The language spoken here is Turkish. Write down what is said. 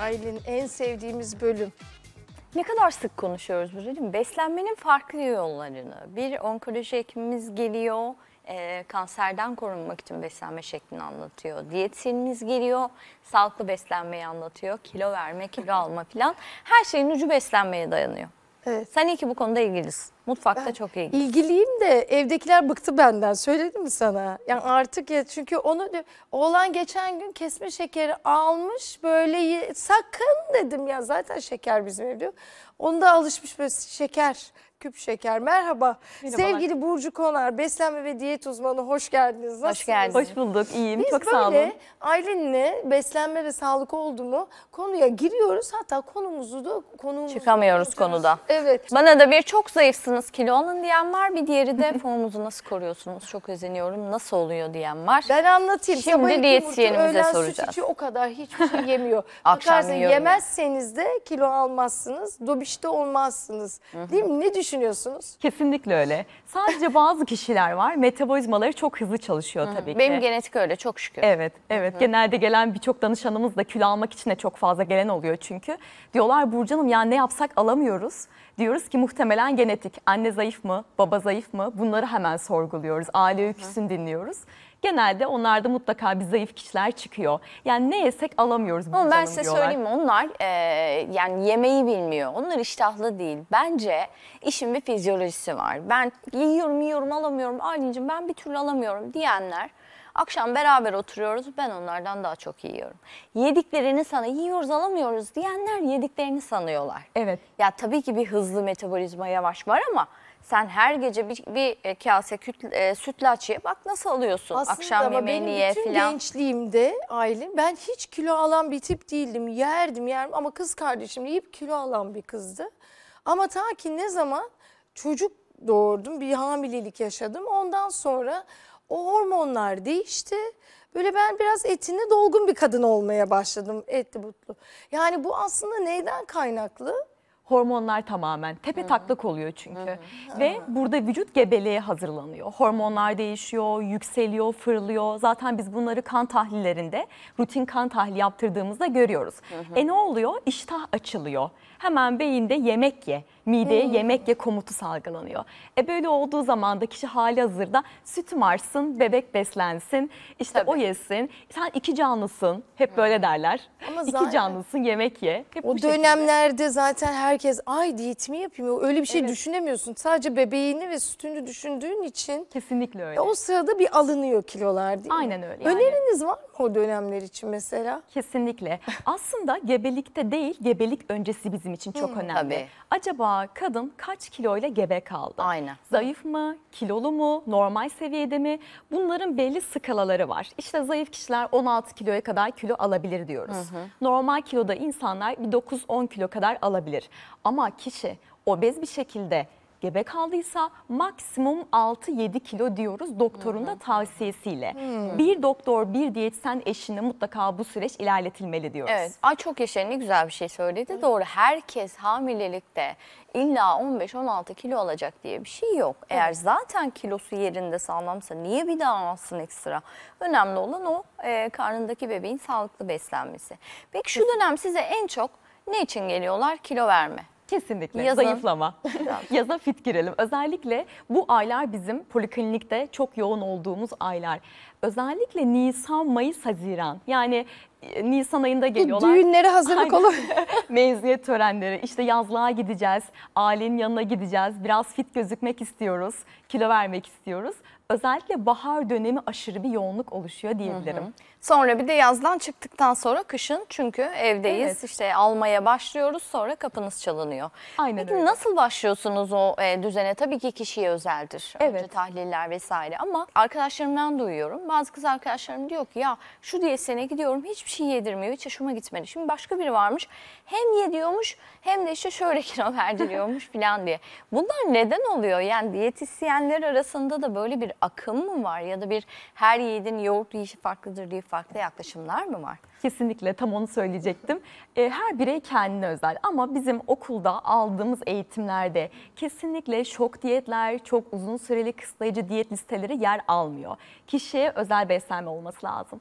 Aylin en sevdiğimiz bölüm. Ne kadar sık konuşuyoruz bu değil mi? Beslenmenin farklı yollarını. Bir onkoloji hekimimiz geliyor, e, kanserden korunmak için beslenme şeklini anlatıyor. Diyetisyenimiz geliyor, sağlıklı beslenmeyi anlatıyor, kilo verme, kilo alma falan. Her şeyin ucu beslenmeye dayanıyor. Evet. Sen iyi ki bu konuda ilgilisin. Mutfakta ben çok ilgili. İlgiliyim de evdekiler bıktı benden. Söyledim mi sana? Yani artık ya çünkü onu oğlan geçen gün kesme şekeri almış böyle ye, sakın dedim ya zaten şeker bizim evde. Onu da alışmış böyle şeker küp şeker. Merhaba. Merhabalar. Sevgili Burcu Konar, beslenme ve diyet uzmanı hoş geldiniz. Nasılsınız? Hoş geldiniz. Hoş bulduk. İyiyim. Biz Çok sağ olun. Biz Aylin'le beslenme ve sağlık oldu mu konuya giriyoruz. Hatta konumuzu da konuğumuzu Çıkamıyoruz da konuda. Evet. Bana da bir çok zayıfsın amacınız kilo alın diyen var. Bir diğeri de formunuzu nasıl koruyorsunuz? Çok özeniyorum. Nasıl oluyor diyen var. Ben anlatayım. Şimdi Sabah diyetisyenimize soracağız. Süt içi o kadar hiçbir şey yemiyor. Akşam Bakarsın, yiyorum. Yemezseniz de kilo almazsınız. Dobişte olmazsınız. Değil mi? Ne düşünüyorsunuz? Kesinlikle öyle. Sadece bazı kişiler var. Metabolizmaları çok hızlı çalışıyor tabii ki. Benim genetik öyle çok şükür. Evet, evet. Genelde gelen birçok danışanımız da kilo almak için de çok fazla gelen oluyor çünkü. Diyorlar Burcu Hanım ya ne yapsak alamıyoruz. Diyoruz ki muhtemelen genetik. Anne zayıf mı? Baba zayıf mı? Bunları hemen sorguluyoruz. Aile öyküsünü dinliyoruz. Genelde onlarda mutlaka bir zayıf kişiler çıkıyor. Yani ne yesek alamıyoruz. Ama ben size diyorlar. söyleyeyim Onlar e, yani yemeği bilmiyor. Onlar iştahlı değil. Bence işin bir fizyolojisi var. Ben yiyorum yiyorum alamıyorum. Aylin'cim ben bir türlü alamıyorum diyenler Akşam beraber oturuyoruz. Ben onlardan daha çok yiyorum. Yediklerini sana yiyoruz alamıyoruz diyenler yediklerini sanıyorlar. Evet. Ya tabii ki bir hızlı metabolizma yavaş var ama sen her gece bir, bir e, kase küt, e, sütlaç ye bak nasıl alıyorsun Aslında akşam yemeğini ye filan. Aslında gençliğimde ailem ben hiç kilo alan bir tip değildim yerdim yerdim ama kız kardeşim yiyip kilo alan bir kızdı. Ama ta ki ne zaman çocuk doğurdum bir hamilelik yaşadım ondan sonra o hormonlar değişti. Böyle ben biraz etini dolgun bir kadın olmaya başladım etli butlu. Yani bu aslında neyden kaynaklı? hormonlar tamamen tepe taklak oluyor çünkü. Hı hı. Ve burada vücut gebeliğe hazırlanıyor. Hormonlar değişiyor, yükseliyor, fırlıyor. Zaten biz bunları kan tahlillerinde rutin kan tahlili yaptırdığımızda görüyoruz. Hı hı. E ne oluyor? İştah açılıyor. Hemen beyinde yemek ye, mideye hı. yemek ye komutu salgılanıyor. E böyle olduğu zaman da kişi hali hazırda sütüm artsın, bebek beslensin, işte Tabii. o yesin. Sen iki canlısın, hep böyle derler. Ama iki zaten... canlısın, yemek ye. Hep o dönemlerde şekilde. zaten her herkes ay diyet mi yapayım? Öyle bir şey evet. düşünemiyorsun. Sadece bebeğini ve sütünü düşündüğün için. Kesinlikle öyle. E, o sırada bir alınıyor kilolar değil Aynen mi? öyle. Yani. Öneriniz var mı o dönemler için mesela? Kesinlikle. Aslında gebelikte değil gebelik öncesi bizim için çok Hı, hmm, önemli. Tabii. Acaba kadın kaç kiloyla gebe kaldı? Aynen. Zayıf mı? Kilolu mu? Normal seviyede mi? Bunların belli skalaları var. İşte zayıf kişiler 16 kiloya kadar kilo alabilir diyoruz. Hı hı. Normal kiloda insanlar 9-10 kilo kadar alabilir. Ama kişi obez bir şekilde gebe kaldıysa maksimum 6-7 kilo diyoruz doktorun da tavsiyesiyle. Hmm. Bir doktor bir diyetisyen eşinde mutlaka bu süreç ilerletilmeli diyoruz. Evet. Ay çok yaşa ne güzel bir şey söyledi. Evet. Doğru. Herkes hamilelikte illa 15-16 kilo alacak diye bir şey yok. Eğer evet. zaten kilosu yerinde sağlamsa niye bir daha alsın ekstra? Önemli olan o e, karnındaki bebeğin sağlıklı beslenmesi. Peki şu dönem size en çok ne için geliyorlar? Kilo verme. Kesinlikle Yazın. zayıflama. Yaza fit girelim. Özellikle bu aylar bizim poliklinikte çok yoğun olduğumuz aylar. Özellikle Nisan, Mayıs, Haziran. Yani e, Nisan ayında geliyorlar. Düğünlere hazırlık olur. Mezuniyet törenleri, İşte yazlığa gideceğiz, ailenin yanına gideceğiz, biraz fit gözükmek istiyoruz, kilo vermek istiyoruz özellikle bahar dönemi aşırı bir yoğunluk oluşuyor diyebilirim. Hı hı. Sonra bir de yazdan çıktıktan sonra kışın çünkü evdeyiz evet. işte almaya başlıyoruz sonra kapınız çalınıyor. Aynen Peki öyle. nasıl başlıyorsunuz o e, düzene? Tabii ki kişiye özeldir. Evet. Önce tahliller vesaire ama arkadaşlarımdan duyuyorum. Bazı kız arkadaşlarım diyor ki ya şu diyesene gidiyorum hiçbir şey yedirmiyor hiç hoşuma gitmedi. Şimdi başka biri varmış hem yediyormuş hem de işte şöyle kilo verdiriyormuş falan diye. Bunlar neden oluyor? Yani diyetisyenler arasında da böyle bir akım mı var ya da bir her yiğidin yoğurt yiyişi farklıdır diye farklı yaklaşımlar mı var? Kesinlikle tam onu söyleyecektim. E, her birey kendine özel ama bizim okulda aldığımız eğitimlerde kesinlikle şok diyetler, çok uzun süreli kısıtlayıcı diyet listeleri yer almıyor. Kişiye özel beslenme olması lazım.